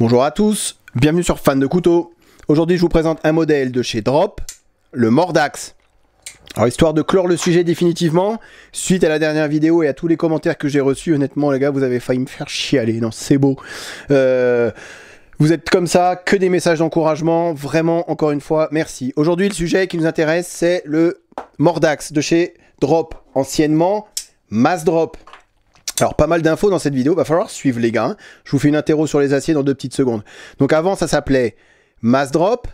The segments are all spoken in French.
Bonjour à tous, bienvenue sur Fan de Couteau. Aujourd'hui, je vous présente un modèle de chez Drop, le Mordax. Alors, histoire de clore le sujet définitivement, suite à la dernière vidéo et à tous les commentaires que j'ai reçus, honnêtement, les gars, vous avez failli me faire chialer. Non, c'est beau. Euh, vous êtes comme ça, que des messages d'encouragement. Vraiment, encore une fois, merci. Aujourd'hui, le sujet qui nous intéresse, c'est le Mordax de chez Drop, anciennement Mass Drop. Alors pas mal d'infos dans cette vidéo, va falloir suivre les gars. Hein. Je vous fais une interro sur les aciers dans deux petites secondes. Donc avant ça s'appelait mass drop.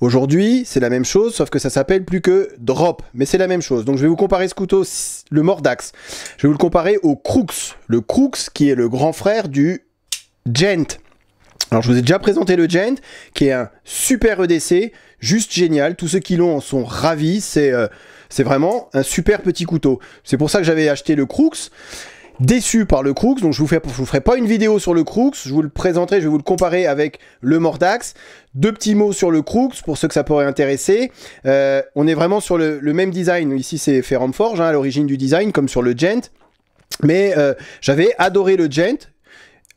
Aujourd'hui c'est la même chose sauf que ça s'appelle plus que drop. Mais c'est la même chose. Donc je vais vous comparer ce couteau, le Mordax. Je vais vous le comparer au Crux. Le Crooks, qui est le grand frère du Gent. Alors je vous ai déjà présenté le Gent, qui est un super EDC, juste génial. Tous ceux qui l'ont en sont ravis. Euh, c'est vraiment un super petit couteau. C'est pour ça que j'avais acheté le Crooks déçu par le Crux, donc je vous, fais, vous ferai pas une vidéo sur le Crux, je vous le présenterai, je vais vous le comparer avec le Mordax. Deux petits mots sur le Crux, pour ceux que ça pourrait intéresser. Euh, on est vraiment sur le, même design, ici c'est Ferrum Forge, hein, à l'origine du design, comme sur le Gent. Mais euh, j'avais adoré le Gent,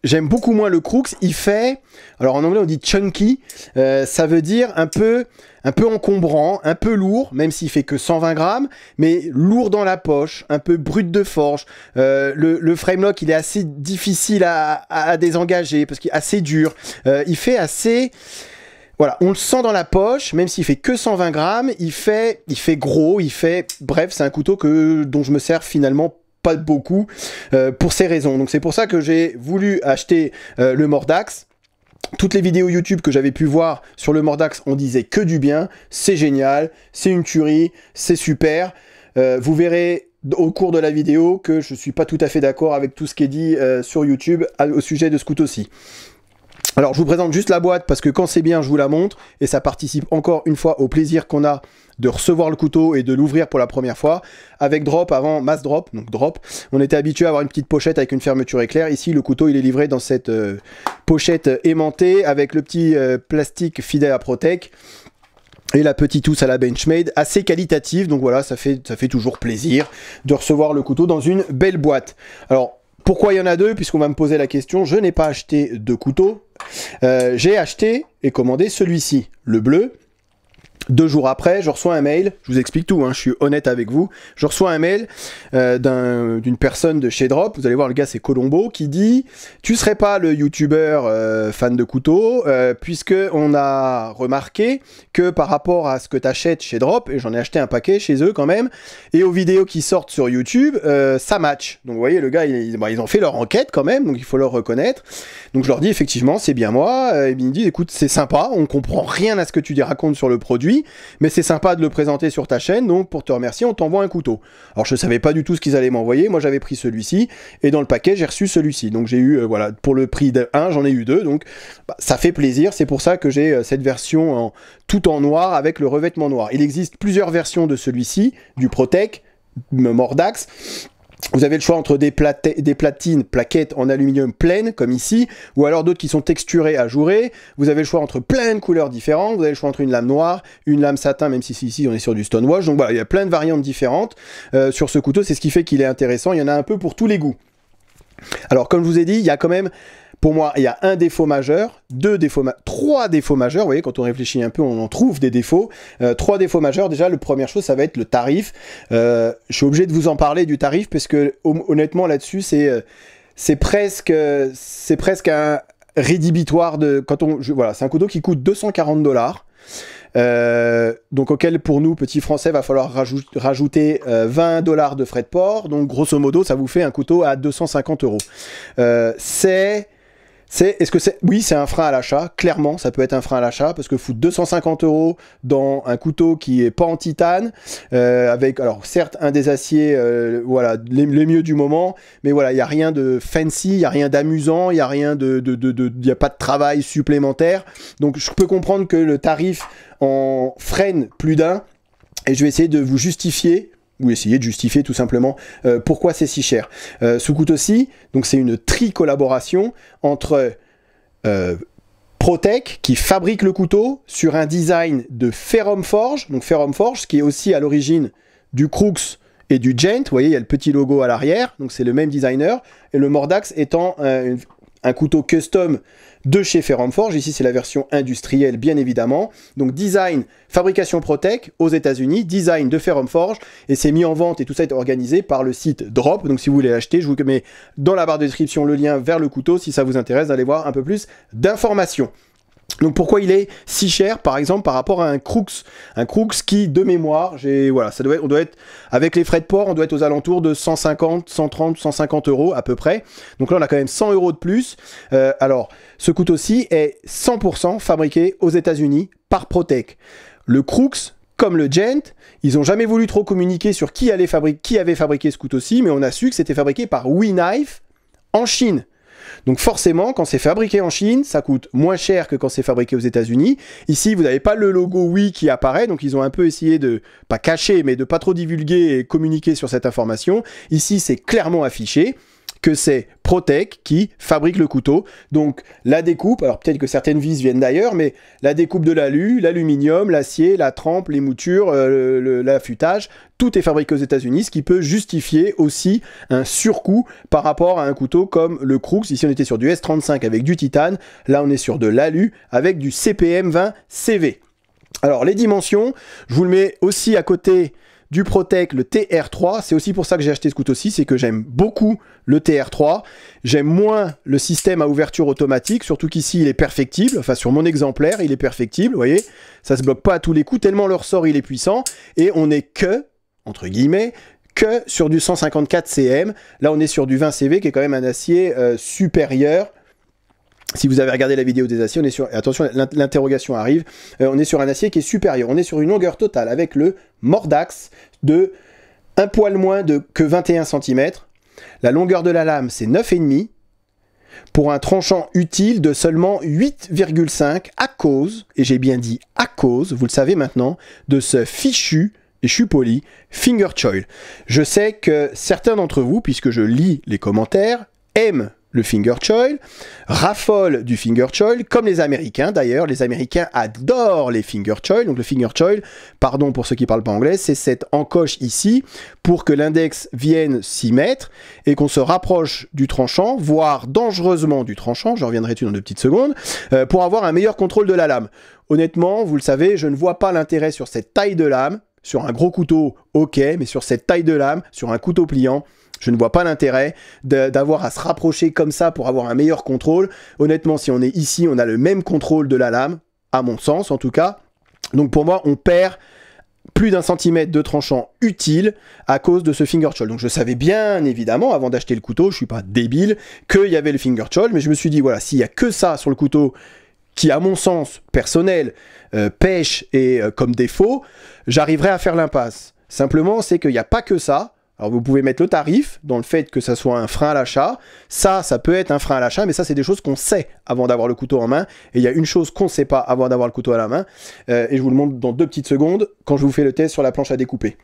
j'aime beaucoup moins le crooks. Il fait, alors en anglais on dit chunky, euh, ça veut dire un peu, un peu encombrant, un peu lourd, même s'il fait que 120 grammes, mais lourd dans la poche, un peu brut de forge. Euh, le, le lock il est assez difficile à, désengager parce qu'il est assez dur. Euh, il fait assez. Voilà, on le sent dans la poche, même s'il fait que 120 grammes, il fait, il fait gros, il fait, bref, c'est un couteau que, dont je me sers finalement pas beaucoup euh, pour ces raisons. Donc c'est pour ça que j'ai voulu acheter euh, le Mordax. Toutes les vidéos YouTube que j'avais pu voir sur le Mordax, on disait que du bien, c'est génial, c'est une tuerie, c'est super. Euh, vous verrez au cours de la vidéo que je ne suis pas tout à fait d'accord avec tout ce qui est dit sur YouTube au sujet de ce couteau-ci. Alors je vous présente juste la boîte parce que quand c'est bien, je vous la montre et ça participe encore une fois au plaisir qu'on a de recevoir le couteau et de l'ouvrir pour la première fois. Avec Drop, avant Mass Drop, donc Drop, on était habitué à avoir une petite pochette avec une fermeture éclair. Ici, le couteau, il est livré dans cette euh, pochette aimantée avec le petit euh, plastique fidèle à Protec. Et la petite housse à la Benchmade, assez qualitative, donc voilà, ça fait, ça fait toujours plaisir de recevoir le couteau dans une belle boîte. Alors, pourquoi il y en a deux Puisqu'on va me poser la question, je n'ai pas acheté deux couteaux. Euh, j'ai acheté et commandé celui-ci, le bleu, deux jours après, je reçois un mail, je vous explique tout, hein, je suis honnête avec vous, je reçois un mail euh, d'une personne de chez Drop, vous allez voir le gars c'est Colombo, qui dit « Tu serais pas le youtubeur euh, fan de couteau euh, puisque on a remarqué que par rapport à ce que tu achètes chez Drop, et j'en ai acheté un paquet chez eux quand même, et aux vidéos qui sortent sur YouTube, ça match. » Donc vous voyez, le gars, bah, ils ont fait leur enquête quand même, donc il faut leur reconnaître. Donc je leur dis « Effectivement, c'est bien moi. » Et bien ils me disent « Écoute, c'est sympa, on comprend rien à ce que tu dis racontes sur le produit, mais c'est sympa de le présenter sur ta chaîne, donc pour te remercier, on t'envoie un couteau. Alors je savais pas du tout ce qu'ils allaient m'envoyer, moi j'avais pris celui-ci, et dans le paquet j'ai reçu celui-ci. Donc j'ai eu, euh, voilà, pour le prix d'un, j'en ai eu deux, donc bah, ça fait plaisir, c'est pour ça que j'ai euh, cette version en, tout en noir avec le revêtement noir. Il existe plusieurs versions de celui-ci, du Protec, Mordax, vous avez le choix entre des, platines, plaquettes en aluminium pleines, comme ici, ou alors d'autres qui sont texturées, ajourées. Vous avez le choix entre plein de couleurs différentes. Vous avez le choix entre une lame noire, une lame satin, même si ici on est sur du stonewash. Donc voilà, il y a plein de variantes différentes euh, sur ce couteau. C'est ce qui fait qu'il est intéressant. Il y en a un peu pour tous les goûts. Alors comme je vous ai dit, il y a quand même pour moi, il y a un défaut majeur, deux défauts, trois défauts majeurs. Vous voyez, quand on réfléchit un peu, on en trouve des défauts. Euh, trois défauts majeurs. Déjà, la première chose, ça va être le tarif. Euh, je suis obligé de vous en parler du tarif parce que honnêtement, là-dessus, c'est euh, presque c'est presque un rédhibitoire de quand on voilà, c'est un couteau qui coûte 240 dollars. donc auquel pour nous petits français va falloir rajouter 20 dollars de frais de port. Donc grosso modo, ça vous fait un couteau à 250 euros. C'est c'est est-ce que c'est oui c'est un frein à l'achat clairement ça peut être un frein à l'achat parce que foutre 250 euros dans un couteau qui est pas en titane euh, avec alors certes un des aciers euh, voilà les, mieux du moment mais voilà il y a rien de fancy il y a rien d'amusant il y a rien de il n'y a pas de travail supplémentaire donc je peux comprendre que le tarif en freine plus d'un et je vais essayer de vous justifier ou essayer de justifier tout simplement euh, pourquoi c'est si cher. Euh, coûte aussi, donc c'est une tri-collaboration entre euh, qui fabrique le couteau sur un design de Ferrum Forge, donc Ferrum Forge qui est aussi à l'origine du Crux et du Gent, vous voyez il y a le petit logo à l'arrière, donc c'est le même designer, et le Mordax étant euh, un couteau custom de chez Forge, Ici, c'est la version industrielle, bien évidemment. Donc, design, fabrication Protec aux États-Unis, design de Forge Et c'est mis en vente et tout ça est organisé par le site Drop. Donc, si vous voulez l'acheter, je vous mets dans la barre de description le lien vers le couteau si ça vous intéresse d'aller voir un peu plus d'informations. Donc pourquoi il est si cher par exemple par rapport à un Crux Un Crux qui de mémoire, j'ai voilà, ça doit être, on doit être avec les frais de port, on doit être aux alentours de 150, 130, 150 euros à peu près. Donc là on a quand même 100 euros de plus. Euh, alors ce couteau-ci est 100% fabriqué aux États-Unis par Protec. Le Crooks comme le Gent, ils n'ont jamais voulu trop communiquer sur qui, allait qui avait fabriqué ce couteau-ci, mais on a su que c'était fabriqué par Knife en Chine. Donc forcément, quand c'est fabriqué en Chine, ça coûte moins cher que quand c'est fabriqué aux États-Unis. Ici, vous n'avez pas le logo Wii qui apparaît, donc ils ont un peu essayé de pas cacher, mais de pas trop divulguer et communiquer sur cette information. Ici, c'est clairement affiché que c'est Protec qui fabrique le couteau. Donc la découpe, alors peut-être que certaines vis viennent d'ailleurs, mais la découpe de l'alu, l'aluminium, l'acier, la trempe, les moutures, euh, l'affûtage, tout est fabriqué aux États-Unis, ce qui peut justifier aussi un surcoût par rapport à un couteau comme le Crooks. Ici, on était sur du S35 avec du titane. Là, on est sur de l'alu avec du CPM 20 CV. Alors, les dimensions, je vous le mets aussi à côté du Protec le TR3. C'est aussi pour ça que j'ai acheté ce couteau-ci, c'est que j'aime beaucoup le TR3. J'aime moins le système à ouverture automatique, surtout qu'ici il est perfectible. Enfin, sur mon exemplaire, il est perfectible, vous voyez. Ça se bloque pas à tous les coups, tellement le ressort il est puissant. Et on est que, entre guillemets, que sur du 154 cm. Là, on est sur du 20 CV qui est quand même un acier euh, supérieur si vous avez regardé la vidéo des aciers, on est sur, attention, l'interrogation arrive, euh, on est sur un acier qui est supérieur, on est sur une longueur totale avec le Mordax de un poil moins de, que 21 cm, la longueur de la lame c'est 9,5, pour un tranchant utile de seulement 8,5 à cause, et j'ai bien dit à cause, vous le savez maintenant, de ce fichu et je suis poli, finger choil. Je sais que certains d'entre vous, puisque je lis les commentaires, aiment le finger choil, raffole du finger choil, comme les Américains d'ailleurs. Les Américains adorent les finger choil. Donc le finger choil, pardon pour ceux qui parlent pas anglais, c'est cette encoche ici pour que l'index vienne s'y mettre et qu'on se rapproche du tranchant, voire dangereusement du tranchant. Je reviendrai dessus dans deux petites secondes euh, pour avoir un meilleur contrôle de la lame. Honnêtement, vous le savez, je ne vois pas l'intérêt sur cette taille de lame. Sur un gros couteau, ok, mais sur cette taille de lame, sur un couteau pliant, je ne vois pas l'intérêt d'avoir à se rapprocher comme ça pour avoir un meilleur contrôle. Honnêtement, si on est ici, on a le même contrôle de la lame, à mon sens en tout cas. Donc pour moi, on perd plus d'un centimètre de tranchant utile à cause de ce finger -chol. Donc je savais bien évidemment, avant d'acheter le couteau, je ne suis pas débile, qu'il y avait le finger -chol, mais je me suis dit, voilà, s'il n'y a que ça sur le couteau, qui à mon sens personnel euh, pêche et euh, comme défaut, j'arriverai à faire l'impasse. Simplement, c'est qu'il n'y a pas que ça, alors vous pouvez mettre le tarif dans le fait que ça soit un frein à l'achat. Ça, ça peut être un frein à l'achat, mais ça c'est des choses qu'on sait avant d'avoir le couteau en main. Et il y a une chose qu'on ne sait pas avant d'avoir le couteau à la main. Euh, et je vous le montre dans deux petites secondes quand je vous fais le test sur la planche à découper.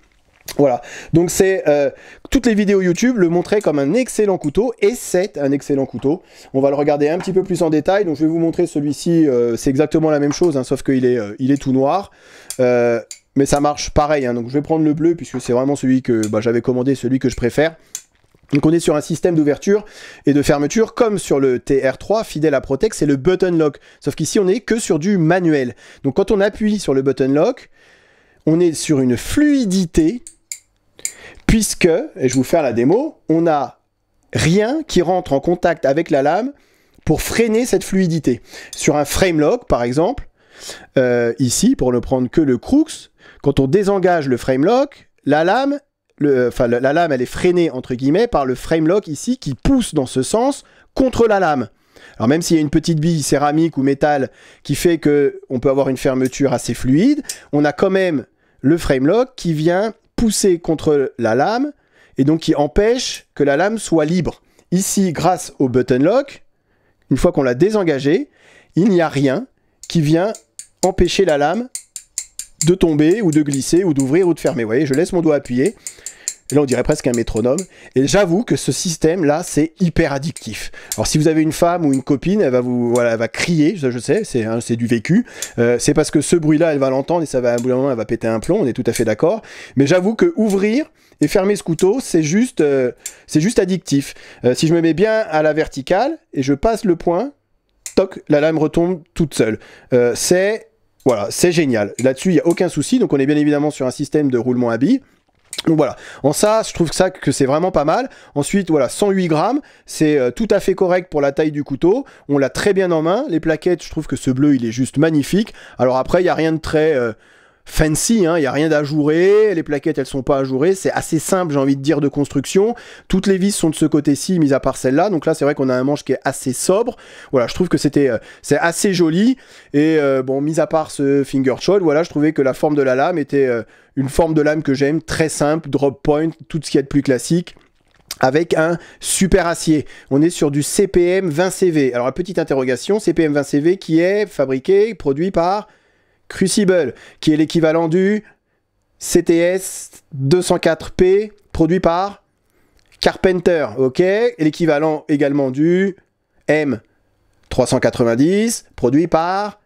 Voilà, donc c'est euh, toutes les vidéos YouTube le montraient comme un excellent couteau et c'est un excellent couteau. On va le regarder un petit peu plus en détail. Donc je vais vous montrer celui-ci. Euh, c'est exactement la même chose, hein, sauf qu'il est, il est tout noir mais ça marche pareil. Hein. Donc je vais prendre le bleu puisque c'est vraiment celui que bah, j'avais commandé, celui que je préfère. Donc on est sur un système d'ouverture et de fermeture comme sur le TR3 fidèle à Protect, c'est le button lock. Sauf qu'ici on n'est que sur du manuel. Donc quand on appuie sur le button lock, on est sur une fluidité puisque, et je vous faire la démo, on a rien qui rentre en contact avec la lame pour freiner cette fluidité. Sur un frame lock par exemple, euh, ici, pour ne prendre que le crux, quand on désengage le frame lock, la lame, enfin, la lame, elle est freinée entre guillemets par le frame lock ici qui pousse dans ce sens contre la lame. Alors même s'il y a une petite bille céramique ou métal qui fait que on peut avoir une fermeture assez fluide, on a quand même le frame lock qui vient pousser contre la lame et donc qui empêche que la lame soit libre. Ici, grâce au button lock, une fois qu'on l'a désengagé, il n'y a rien qui vient empêcher la lame de tomber ou de glisser ou d'ouvrir ou de fermer. Vous voyez, je laisse mon doigt appuyé. là, on dirait presque un métronome. Et j'avoue que ce système-là, c'est hyper addictif. Alors, si vous avez une femme ou une copine, elle va vous, voilà, elle va crier. je sais, c'est hein, du vécu. Euh, c'est parce que ce bruit-là, elle va l'entendre et ça va, à un moment, elle va péter un plomb. On est tout à fait d'accord. Mais j'avoue que ouvrir et fermer ce couteau, c'est juste, euh, c'est juste addictif. Euh, si je me mets bien à la verticale et je passe le point, toc, la lame retombe toute seule. c'est voilà, c'est génial. Là-dessus, il n'y a aucun souci. Donc on est bien évidemment sur un système de roulement à billes. Donc voilà, en ça, je trouve que ça que c'est vraiment pas mal. Ensuite, voilà, 108 grammes, c'est euh, tout à fait correct pour la taille du couteau. On l'a très bien en main. Les plaquettes, je trouve que ce bleu, il est juste magnifique. Alors après, il n'y a rien de très... Euh, fancy, il hein, y n'y a rien d'ajouré, les plaquettes elles sont pas ajourées, c'est assez simple j'ai envie de dire de construction, toutes les vis sont de ce côté-ci mis à part celle-là, donc là c'est vrai qu'on a un manche qui est assez sobre, voilà je trouve que c'était euh, c'est assez joli, et euh, bon mis à part ce finger shot, voilà je trouvais que la forme de la lame était euh, une forme de lame que j'aime, très simple, drop point, tout ce qui est de plus classique, avec un super acier. On est sur du CPM 20CV. Alors, la petite interrogation, CPM 20CV qui est fabriqué, produit par Crucible, qui est l'équivalent du CTS 204P, produit par Carpenter, ok L'équivalent également du M390, produit par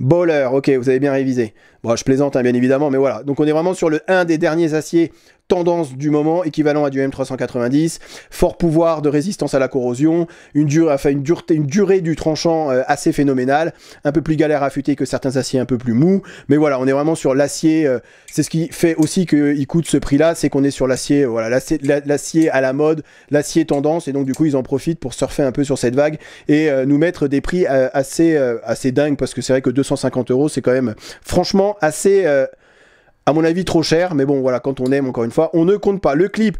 Bowler, ok, vous avez bien révisé. Bon, je plaisante, hein, bien évidemment, mais voilà. Donc on est vraiment sur le 1 des derniers aciers tendance du moment équivalent à du M390, fort pouvoir de résistance à la corrosion, une, durée, une, dureté, une durée du tranchant euh, assez phénoménale, un peu plus galère à affûter que certains aciers un peu plus mous, mais voilà, on est vraiment sur l'acier, euh, c'est ce qui fait aussi qu'il euh, coûte ce prix-là, c'est qu'on est sur l'acier, voilà, l'acier à la mode, l'acier tendance, et donc du coup ils en profitent pour surfer un peu sur cette vague et nous mettre des prix assez, assez dingues, parce que c'est vrai que 250 euros, c'est quand même franchement assez à mon avis trop cher, mais bon voilà, quand on aime encore une fois, on ne compte pas. Le clip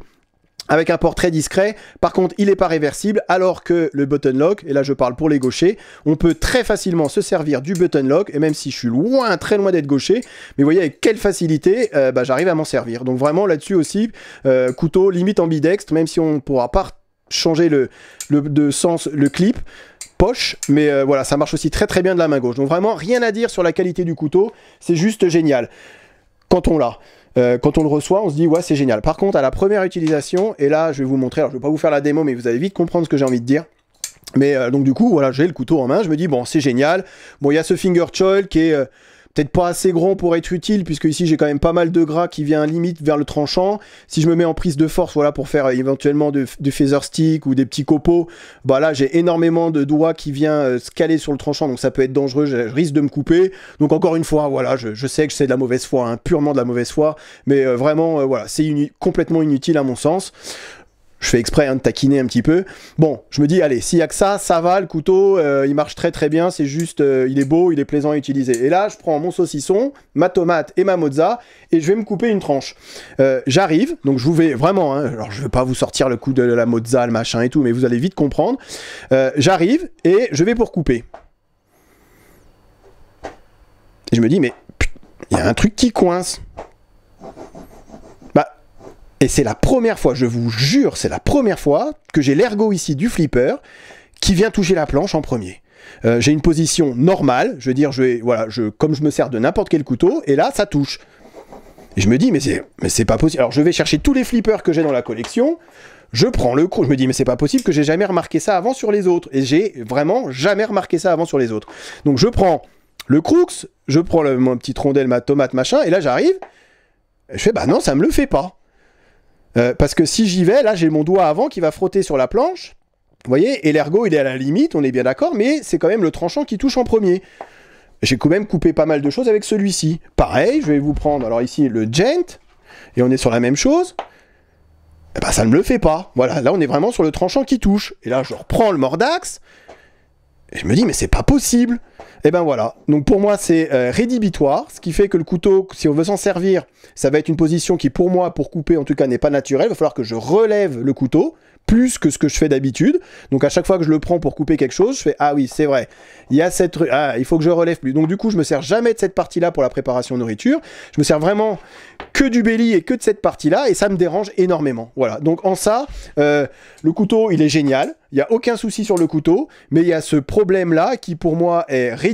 avec un port très discret. Par contre, il n'est pas réversible, alors que le button lock, et là je parle pour les gauchers, on peut très facilement se servir du button lock, et même si je suis loin, très loin d'être gaucher, mais vous voyez avec quelle facilité euh, bah, j'arrive à m'en servir. Donc vraiment là-dessus aussi, euh, couteau limite ambidextre, même si on ne pourra pas changer le, le, de sens le clip, poche, mais euh, voilà, ça marche aussi très très bien de la main gauche. Donc vraiment, rien à dire sur la qualité du couteau, c'est juste génial quand on l'a. Euh, quand on le reçoit, on se dit ouais c'est génial. Par contre, à la première utilisation, et là je vais vous montrer, alors je ne vais pas vous faire la démo, mais vous allez vite comprendre ce que j'ai envie de dire. Mais euh, donc du coup, voilà, j'ai le couteau en main, je me dis bon c'est génial. Bon, il y a ce finger choil qui est euh, peut-être pas assez grand pour être utile, puisque ici j'ai quand même pas mal de gras qui vient limite vers le tranchant. Si je me mets en prise de force, voilà, pour faire euh, éventuellement du phaser stick ou des petits copeaux, bah là j'ai énormément de doigts qui vient euh, se caler sur le tranchant, donc ça peut être dangereux, je, risque de me couper. Donc encore une fois, voilà, je, sais que c'est de la mauvaise foi, hein, purement de la mauvaise foi, mais euh, vraiment, voilà, c'est complètement inutile à mon sens je fais exprès hein, de taquiner un petit peu. Bon, je me dis, allez, s'il y a que ça, ça va, le couteau, euh, il marche très très bien, c'est juste, euh, il est beau, il est plaisant à utiliser. Et là, je prends mon saucisson, ma tomate et ma mozza, et je vais me couper une tranche. Euh, j'arrive, donc je vous vais vraiment, hein, alors je ne vais pas vous sortir le coup de la mozza, le machin et tout, mais vous allez vite comprendre. J'arrive et je vais pour couper. Et je me dis, mais il y a un truc qui coince. Et c'est la première fois, je vous jure, c'est la première fois que j'ai l'ergo ici du flipper qui vient toucher la planche en premier. Euh, j'ai une position normale, je veux dire, je vais, voilà, je, comme je me sers de n'importe quel couteau, et là, ça touche. Et je me dis, mais c'est, pas possible. Alors, je vais chercher tous les flippers que j'ai dans la collection, je prends le coup, je me dis, mais c'est pas possible que j'ai jamais remarqué ça avant sur les autres. Et j'ai vraiment jamais remarqué ça avant sur les autres. Donc, je prends le crux, je prends le, mon petit rondelle, ma tomate, machin, et là, j'arrive, je fais, bah non, ça me le fait pas. Euh, parce que si j'y vais, là j'ai mon doigt avant qui va frotter sur la planche, vous voyez, et l'ergot il est à la limite, on est bien d'accord, mais c'est quand même le tranchant qui touche en premier. J'ai quand même coupé pas mal de choses avec celui-ci. Pareil, je vais vous prendre, alors ici le gent, et on est sur la même chose. et eh ben, ça ne me le fait pas. Voilà, là on est vraiment sur le tranchant qui touche. Et là je reprends le mordax, et je me dis mais c'est pas possible. Et eh ben voilà. Donc pour moi, c'est euh, rédhibitoire, ce qui fait que le couteau, si on veut s'en servir, ça va être une position qui, pour moi, pour couper en tout cas, n'est pas naturelle. Il va falloir que je relève le couteau plus que ce que je fais d'habitude. Donc à chaque fois que je le prends pour couper quelque chose, je fais ah oui c'est vrai, il y a cette ah il faut que je relève plus. Donc du coup je me sers jamais de cette partie là pour la préparation de nourriture. Je me sers vraiment que du belly et que de cette partie là et ça me dérange énormément. Voilà. Donc en ça euh, le couteau il est génial, il n'y a aucun souci sur le couteau, mais il y a ce problème là qui pour moi est rédhibitoire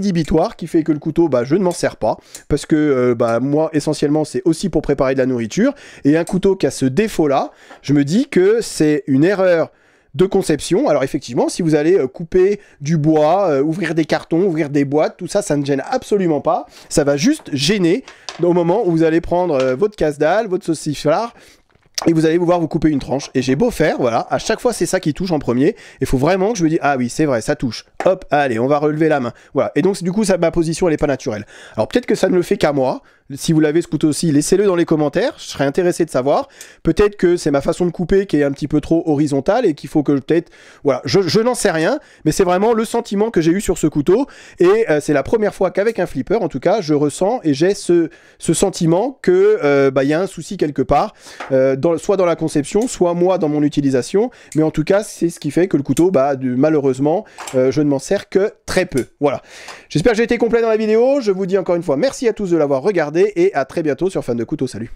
qui fait que le couteau, bah, je ne m'en sers pas parce que euh, bah, moi, essentiellement, c'est aussi pour préparer de la nourriture. Et un couteau qui a ce défaut-là, je me dis que c'est une erreur de conception. Alors effectivement, si vous allez euh, couper du bois, euh, ouvrir des cartons, ouvrir des boîtes, tout ça, ça ne gêne absolument pas. Ça va juste gêner au moment où vous allez prendre votre casse-dalle, votre sauciflard, et vous allez pouvoir vous couper une tranche. Et j'ai beau faire, voilà, à chaque fois c'est ça qui touche en premier. Il faut vraiment que je me dise, ah oui, c'est vrai, ça touche. Hop, allez, on va relever la main. Voilà. Et donc du coup, ça, ma position, elle n'est pas naturelle. Alors peut-être que ça ne le fait qu'à moi, si vous l'avez ce couteau aussi, laissez-le dans les commentaires. Je serais intéressé de savoir. Peut-être que c'est ma façon de couper qui est un petit peu trop horizontale et qu'il faut que peut-être. Voilà, je, n'en sais rien, mais c'est vraiment le sentiment que j'ai eu sur ce couteau. Et euh, c'est la première fois qu'avec un flipper, en tout cas, je ressens et j'ai ce, ce sentiment que euh, bah, il y a un souci quelque part, euh, soit dans la conception, soit moi dans mon utilisation. Mais en tout cas, c'est ce qui fait que le couteau, bah, malheureusement, je ne m'en sers que très peu. Voilà. J'espère que j'ai été complet dans la vidéo. Je vous dis encore une fois merci à tous de l'avoir regardé et à très bientôt sur Fan de Couteau. Salut.